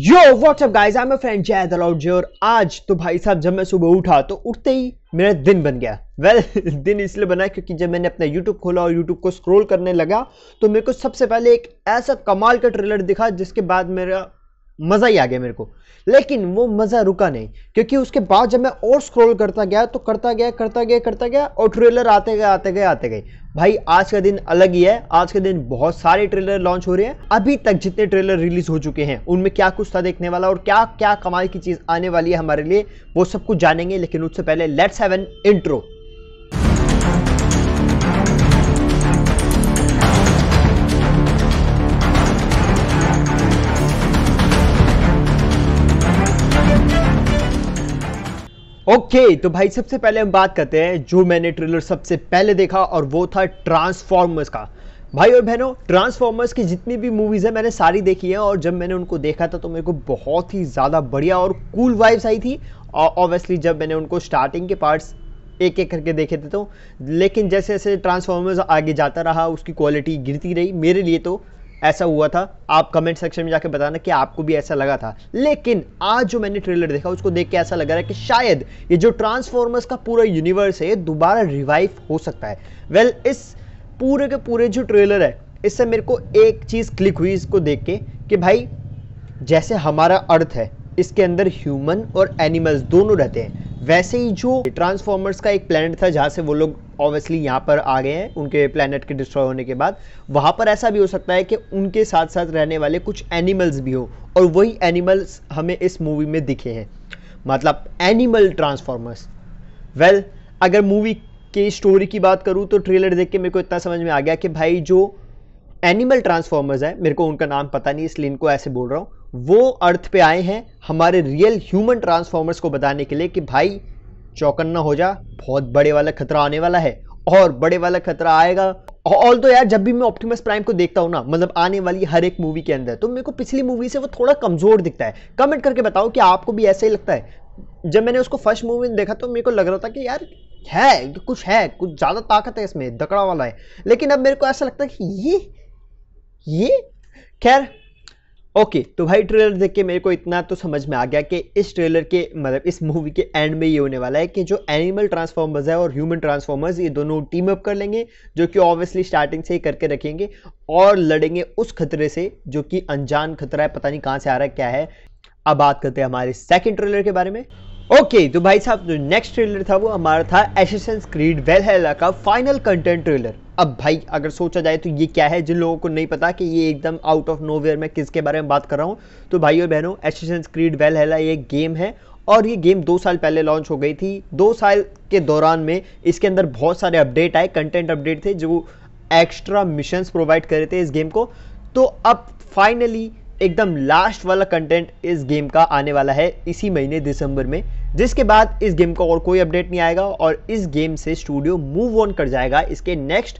yo WhatsApp guys I am friend Jay ji और आज तो भाई साहब जब मैं सुबह उठा तो उठते ही मेरा दिन बन गया वेल well, दिन इसलिए बना क्योंकि जब मैंने अपना यूट्यूब खोला और यूट्यूब को स्क्रॉल करने लगा तो मेरे को सबसे पहले एक ऐसा कमाल का ट्रेलर दिखा जिसके बाद मेरा मज़ा ही आ गया मेरे को लेकिन वो मज़ा रुका नहीं क्योंकि उसके बाद जब मैं और स्क्रॉल करता गया तो करता गया करता गया करता गया और ट्रेलर आते गए आते गए आते गए भाई आज का दिन अलग ही है आज के दिन बहुत सारे ट्रेलर लॉन्च हो रहे हैं अभी तक जितने ट्रेलर रिलीज हो चुके हैं उनमें क्या कुछ था देखने वाला और क्या क्या कमाल की चीज़ आने वाली है हमारे लिए वो सब कुछ जानेंगे लेकिन उससे पहले let's have an intro okay okay, तो भाई सबसे पहले हम बात करते हैं जो मैंने ट्रेलर सबसे पहले देखा और वो था ट्रांसफॉर्मर्स का भाई और बहनों ट्रांसफॉर्मर्स की जितनी भी मूवीज़ हैं मैंने सारी देखी हैं और जब मैंने उनको देखा था तो मेरे को बहुत ही ज़्यादा बढ़िया और कूल वाइब्स आई थी और ऑब्वियसली जब मैंने उनको स्टार्टिंग के पार्ट्स एक एक करके देखे थे तो लेकिन जैसे जैसे ट्रांसफॉर्मर्स आगे जाता रहा उसकी क्वालिटी गिरती रही मेरे लिए तो ऐसा हुआ था आप कमेंट सेक्शन में जाकर बताना कि आपको भी ऐसा लगा था लेकिन आज जो मैंने ट्रेलर देखा उसको देख के ऐसा लग रहा है कि शायद ये जो ट्रांसफॉर्मर्स का पूरा यूनिवर्स है दोबारा रिवाइव हो सकता है वेल well, इस पूरे के पूरे जो ट्रेलर है इससे मेरे को एक चीज़ क्लिक हुई इसको देख के कि भाई जैसे हमारा अर्थ है इसके अंदर ह्यूमन और एनिमल्स दोनों रहते हैं वैसे ही जो ट्रांसफॉर्मर्स का एक प्लैनेट था जहाँ से वो लोग ऑब्वियसली यहाँ पर आ गए हैं उनके प्लैनेट के डिस्ट्रॉय होने के बाद वहाँ पर ऐसा भी हो सकता है कि उनके साथ साथ रहने वाले कुछ एनिमल्स भी हो और वही एनिमल्स हमें इस मूवी में दिखे हैं मतलब एनिमल ट्रांसफॉर्मर्स वेल अगर मूवी की स्टोरी की बात करूँ तो ट्रेलर देख के मेरे को इतना समझ में आ गया कि भाई जो एनिमल ट्रांसफॉर्मर्स है मेरे को उनका नाम पता नहीं इसलिए इनको ऐसे बोल रहा हूँ वो अर्थ पे आए हैं हमारे रियल ह्यूमन ट्रांसफॉर्मर्स को बताने के लिए कि भाई चौकन्ना हो जा बहुत बड़े वाला खतरा आने वाला है और बड़े वाला खतरा आएगा ऑल तो यार जब भी मैं ऑप्टिमस प्राइम को देखता हूँ ना मतलब आने वाली हर एक मूवी के अंदर तो मेरे को पिछली मूवी से वो थोड़ा कमजोर दिखता है कमेंट करके बताओ कि आपको भी ऐसा ही लगता है जब मैंने उसको फर्स्ट मूवी में देखा तो मेरे को लग रहा था कि यार है कुछ है कुछ ज़्यादा ताकत है इसमें दकड़ा वाला है लेकिन अब मेरे को ऐसा लगता है कि ये ये खैर ओके okay, तो भाई ट्रेलर देख के मेरे को इतना तो समझ में आ गया कि इस ट्रेलर के मतलब इस मूवी के एंड में ये होने वाला है कि जो एनिमल ट्रांसफॉर्मर्स है और ह्यूमन ट्रांसफॉर्मर्स ये दोनों टीम अप कर लेंगे जो कि ऑब्वियसली स्टार्टिंग से ही करके रखेंगे और लड़ेंगे उस खतरे से जो कि अनजान खतरा है पता नहीं कहाँ से आ रहा है क्या है अब बात करते हैं हमारे सेकेंड ट्रेलर के बारे में ओके okay, तो भाई साहब जो नेक्स्ट ट्रेलर था वो हमारा था एशन क्रीड वेलहेला का फाइनल कंटेंट ट्रेलर अब भाई अगर सोचा जाए तो ये क्या है जिन लोगों को नहीं पता कि ये एकदम आउट ऑफ नो वेयर किसके बारे में बात कर रहा हूँ तो भाई और बहनों एशन क्रीड वेलहेला ये गेम है और ये गेम दो साल पहले लॉन्च हो गई थी दो साल के दौरान में इसके अंदर बहुत सारे अपडेट आए कंटेंट अपडेट थे जो एक्स्ट्रा मिशन प्रोवाइड करे थे इस गेम को तो अब फाइनली एकदम लास्ट वाला कंटेंट इस गेम का आने वाला है इसी महीने दिसंबर में जिसके बाद इस गेम का को और कोई अपडेट नहीं आएगा और इस गेम से स्टूडियो मूव ऑन कर जाएगा इसके नेक्स्ट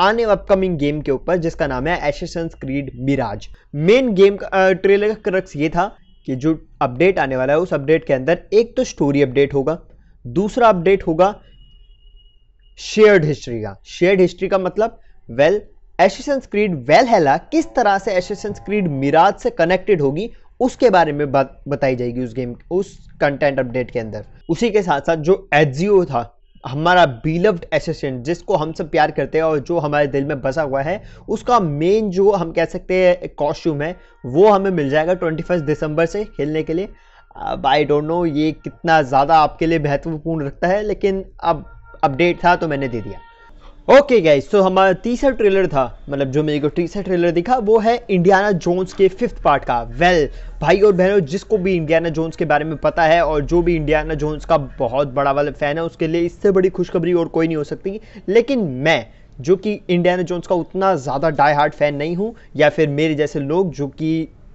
आने अपकमिंग गेम के ऊपर जिसका नाम है Assassin's Creed Mirage main game का ट्रेलर का क्रक्स ये था कि जो अपडेट आने वाला है उस अपडेट के अंदर एक तो स्टोरी अपडेट होगा दूसरा अपडेट होगा शेयर्ड हिस्ट्री का शेयर्ड हिस्ट्री का मतलब well well, Assassin's Creed well किस तरह से एशियन क्रीड मिराज से कनेक्टेड होगी उसके बारे में बात बताई जाएगी उस गेम उस कंटेंट अपडेट के अंदर उसी के साथ साथ जो एजियो था हमारा बीलव्ड एसेसेंट जिसको हम सब प्यार करते हैं और जो हमारे दिल में बसा हुआ है उसका मेन जो हम कह सकते हैं कॉस्ट्यूम है वो हमें मिल जाएगा ट्वेंटी फर्स्ट दिसंबर से खेलने के लिए अब आई डोंट नो ये कितना ज़्यादा आपके लिए महत्वपूर्ण रखता है लेकिन अब अपडेट था तो मैंने दे दिया ओके गाइज तो हमारा तीसरा ट्रेलर था मतलब जो मेरे को तीसरा ट्रेलर दिखा वो है इंडियाना जोन्स के फिफ्थ पार्ट का वेल well, भाई और बहनों जिसको भी इंडियाना जोन्स के बारे में पता है और जो भी इंडियाना जोन्स का बहुत बड़ा वाला फैन है उसके लिए इससे बड़ी खुशखबरी और कोई नहीं हो सकती लेकिन मैं जो कि इंडियाना जोन्स का उतना ज़्यादा डाई हार्ट फैन नहीं हूँ या फिर मेरे जैसे लोग जो कि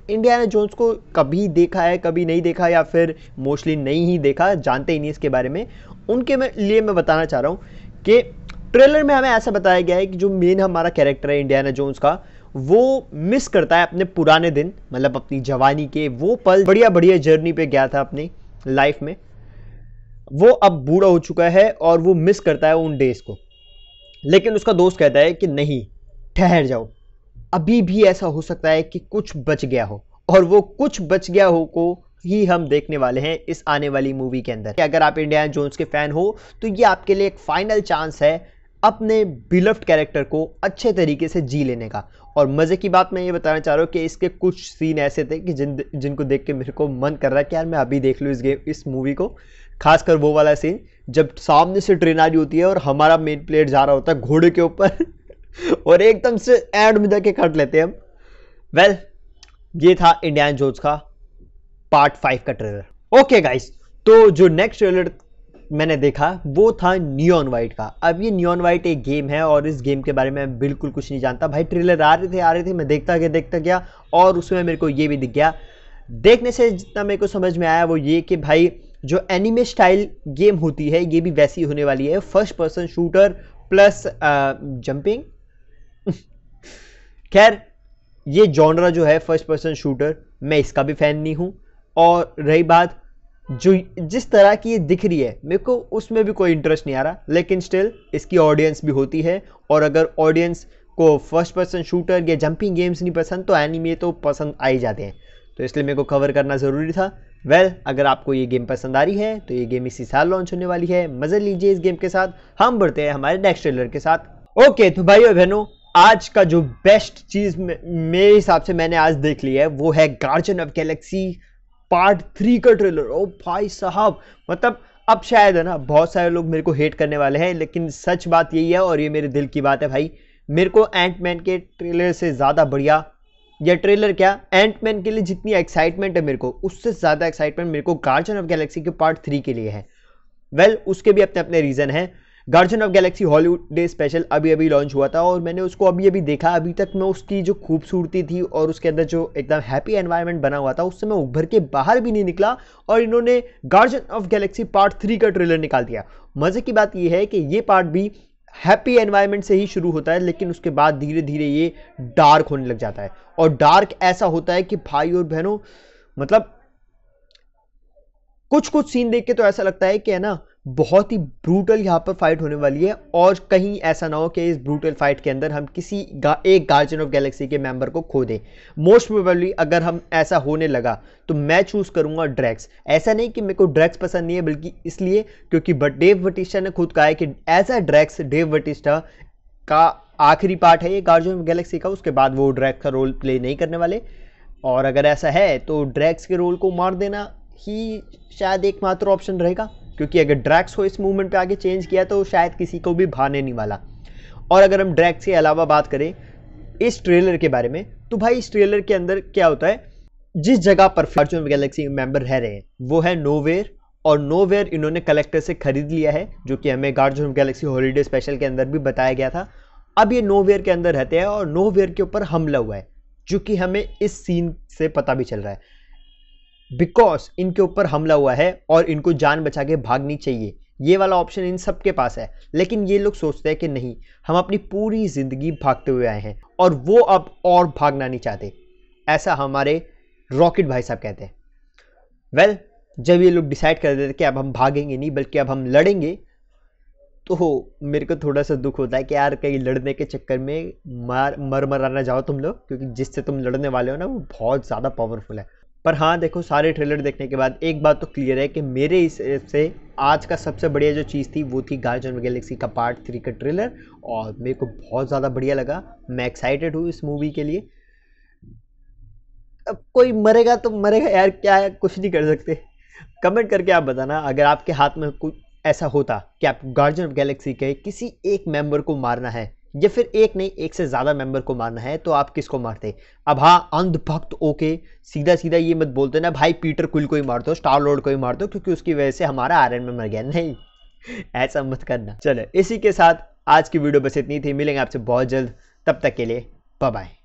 इंडियाना जोन्स को कभी देखा है कभी नहीं देखा या फिर मोस्टली नहीं ही देखा जानते ही नहीं इसके बारे में उनके लिए मैं बताना चाह रहा हूँ कि ट्रेलर में हमें ऐसा बताया गया है कि जो मेन हमारा कैरेक्टर है इंडियाना जोन्स का वो मिस करता है अपने पुराने दिन मतलब अपनी जवानी के वो पल बढ़िया बढ़िया जर्नी पे गया था अपनी लाइफ में वो अब बूढ़ा हो चुका है और वो मिस करता है उन डेज को लेकिन उसका दोस्त कहता है कि नहीं ठहर जाओ अभी भी ऐसा हो सकता है कि कुछ बच गया हो और वो कुछ बच गया हो को ही हम देखने वाले हैं इस आने वाली मूवी के अंदर अगर आप इंडिया जोन्स के फैन हो तो ये आपके लिए एक फाइनल चांस है अपने बिलफ्ड कैरेक्टर को अच्छे तरीके से जी लेने का और मज़े की बात मैं ये बताना चाह रहा हूँ कि इसके कुछ सीन ऐसे थे कि जिन जिनको देख के मेरे को मन कर रहा है कि यार मैं अभी देख लूँ इस गेम इस मूवी को खासकर वो वाला सीन जब सामने से ट्रेन आ रही होती है और हमारा मेन प्लेयर जा रहा होता है घोड़े के ऊपर और एकदम से एंड में जाके कट लेते हैं हम वेल ये था इंडियन जोज का पार्ट फाइव का ट्रेलर ओके गाइस तो जो नेक्स्ट ट्रेलर मैंने देखा वो था न्यून वाइट का अब ये न्यून वाइट एक गेम है और इस गेम के बारे में बिल्कुल कुछ नहीं जानता भाई ट्रेलर आ रहे थे आ रहे थे मैं देखता गया देखता गया और उसमें मेरे को ये भी दिख गया देखने से जितना मेरे को समझ में आया वो ये कि भाई जो एनिमे स्टाइल गेम होती है ये भी वैसी होने वाली है first person shooter plus jumping खैर ये जॉनरा जो है फर्स्ट पर्सन शूटर मैं इसका भी फ़ैन नहीं हूँ और रही बात जो जिस तरह की ये दिख रही है मेरे को उसमें भी कोई इंटरेस्ट नहीं आ रहा लेकिन स्टिल इसकी ऑडियंस भी होती है और अगर ऑडियंस को फर्स्ट पर्सन शूटर या जंपिंग गेम्स नहीं पसंद तो एनिमे तो पसंद आ ही जाते हैं तो इसलिए मेरे को कवर करना ज़रूरी था वेल well, अगर आपको ये गेम पसंद आ रही है तो ये गेम इसी साल लॉन्च होने वाली है मज़े लीजिए इस गेम के साथ हम बढ़ते हैं हमारे नेक्स्ट ट्रेलर के साथ ओके तो भाई और बहनों आज का जो बेस्ट चीज़ मेरे हिसाब से मैंने आज देख ली है वो है guardian of galaxy part three का ट्रेलर ओ भाई साहब मतलब अब शायद है ना बहुत सारे लोग मेरे को हेट करने वाले हैं लेकिन सच बात यही है और ये मेरे दिल की बात है भाई मेरे को एंट मैन के ट्रेलर से ज़्यादा बढ़िया या ट्रेलर क्या एंट मैन के लिए जितनी एक्साइटमेंट है मेरे को उससे ज़्यादा एक्साइटमेंट मेरे को गार्जियन ऑफ गैलेक्सी के पार्ट थ्री के लिए है वेल well, उसके भी अपने अपने रीज़न हैं guardian of galaxy Hollywood day special अभी अभी लॉन्च हुआ था और मैंने उसको अभी अभी देखा अभी तक मैं उसकी जो खूबसूरती थी और उसके अंदर जो एकदम हैप्पी एनवायरनमेंट बना हुआ था उससे मैं उभर के बाहर भी नहीं निकला और इन्होंने guardian of galaxy part three का ट्रेलर निकाल दिया मज़े की बात यह है कि ये पार्ट भी हैप्पी एनवायरनमेंट से ही शुरू होता है लेकिन उसके बाद धीरे धीरे ये डार्क होने लग जाता है और डार्क ऐसा होता है कि भाई और बहनों मतलब कुछ कुछ सीन देख के तो ऐसा लगता है कि है ना बहुत ही ब्रूटल यहाँ पर फाइट होने वाली है और कहीं ऐसा ना हो कि इस ब्रूटल फाइट के अंदर हम किसी गा, एक गार्जियन ऑफ गैलेक्सी के मेंबर को खो दें मोस्ट प्रोबेबली अगर हम ऐसा होने लगा तो मैं चूज़ करूँगा ड्रैक्स ऐसा नहीं कि मेरे को ड्रैक्स पसंद नहीं है बल्कि इसलिए क्योंकि डेव वटिस्टा ने खुद कहा है कि as a Drax Dave Bautista का आखिरी पार्ट है ये गार्जियन ऑफ गैलेक्सी का उसके बाद वो ड्रैक्स का रोल प्ले नहीं करने वाले और अगर ऐसा है तो ड्रैक्स के रोल को मार देना ही शायद एकमात्र ऑप्शन रहेगा क्योंकि अगर ड्रैक्स को इस मूवमेंट पे आगे चेंज किया तो शायद किसी को भी भाने नहीं वाला और अगर हम ड्रैक्स के अलावा बात करें इस ट्रेलर के बारे में तो भाई इस ट्रेलर के अंदर क्या होता है जिस जगह पर फॉर्चून गैलेक्सी मेंबर रह रहे हैं वो है नोवेयर और नोवेयर इन्होंने कलेक्टर से खरीद लिया है जो कि हमें गार्जियन गैलेक्सी हॉलीडे स्पेशल के अंदर भी बताया गया था अब ये नोवेयर के अंदर रहते हैं और नोवेयर के ऊपर हमला हुआ है जो कि हमें इस सीन से पता भी चल रहा है बिकॉज इनके ऊपर हमला हुआ है और इनको जान बचा के भागनी चाहिए ये वाला ऑप्शन इन सबके पास है लेकिन ये लोग सोचते हैं कि नहीं हम अपनी पूरी ज़िंदगी भागते हुए आए हैं और वो अब और भागना नहीं चाहते ऐसा हमारे रॉकेट भाई साहब कहते हैं वेल well, जब ये लोग डिसाइड कर देते कि अब हम भागेंगे नहीं बल्कि अब हम लड़ेंगे तो मेरे को थोड़ा सा दुख होता है कि यार कहीं लड़ने के चक्कर में मार मर मराना जाओ तुम लोग क्योंकि जिससे तुम लड़ने वाले हो ना वो बहुत ज़्यादा पावरफुल है पर हाँ देखो सारे ट्रेलर देखने के बाद एक बात तो क्लियर है कि मेरे हिसाब से आज का सबसे बढ़िया जो चीज़ थी वो थी गार्जियन गैलेक्सी का पार्ट थ्री का ट्रेलर और मेरे को बहुत ज़्यादा बढ़िया लगा मैं एक्साइटेड हूँ इस मूवी के लिए अब कोई मरेगा तो मरेगा यार क्या है कुछ नहीं कर सकते कमेंट करके आप बताना अगर आपके हाथ में कुछ ऐसा होता कि आप गार्जियन गैलेक्सी के किसी एक मेंबर को मारना है या फिर एक नहीं एक से ज़्यादा मेंबर को मारना है तो आप किसको मारते अब हाँ अंधभक्त ओके सीधा सीधा ये मत बोलते ना भाई पीटर कुल को ही मार दो स्टार लॉर्ड को ही मार दो क्योंकि उसकी वजह से हमारा आयरन में मर गया नहीं ऐसा मत करना चलो इसी के साथ आज की वीडियो बस इतनी थी मिलेंगे आपसे बहुत जल्द तब तक के लिए बाय